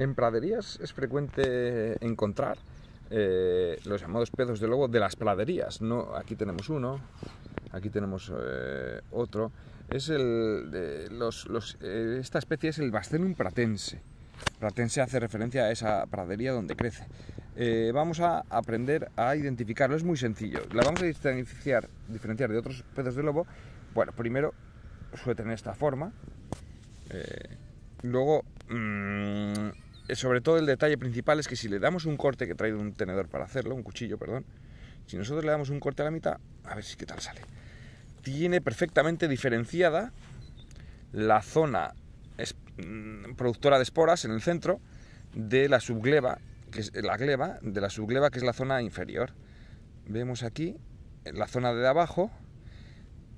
En praderías es frecuente encontrar eh, los llamados pedos de lobo de las praderías. aquí tenemos uno, aquí tenemos eh, otro. Eh, esta especie es el Bastenum pratense. Pratense hace referencia a esa pradería donde crece. vamos a aprender a identificarlo, es muy sencillo. La vamos a diferenciar, diferenciar de otros pedos de lobo. Bueno, primero suele tener esta forma. luego mm, eh, sobre todo el detalle principal es que si le damos un corte, que he traído un tenedor para hacerlo, un cuchillo, perdón, si nosotros le damos un corte a la mitad, a ver si qué tal sale. Tiene perfectamente diferenciada la zona es, mm, productora de esporas en el centro de la subgleba, que es la gleba, de la subgleba que es la zona inferior. Vemos aquí eh, la zona de abajo,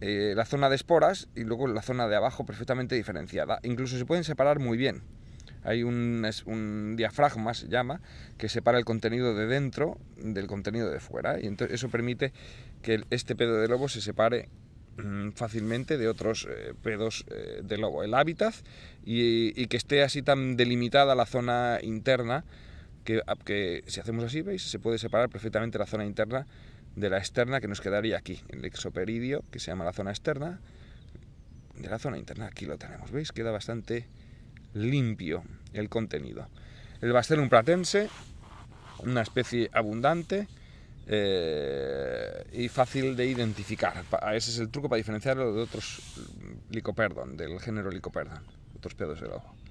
eh, la zona de esporas y luego la zona de abajo perfectamente diferenciada. Incluso se pueden separar muy bien hay un, diafragma, se llama, que separa el contenido de dentro del contenido de fuera. Y entonces eso permite que este pedo de lobo se separe mm, fácilmente de otros eh, pedos eh, de lobo, el hábitat, y, que esté así tan delimitada la zona interna, que, que si hacemos así, veis, se puede separar perfectamente la zona interna de la externa que nos quedaría aquí, el exoperidio, que se llama la zona externa, de la zona interna, aquí lo tenemos, ¿veis? Queda bastante limpio el contenido. El Bastelum platense, una especie abundante eh, y fácil de identificar. Ese es el truco para diferenciarlo de otros eh, licoperdon, del género licoperdon, otros pedos del ojo.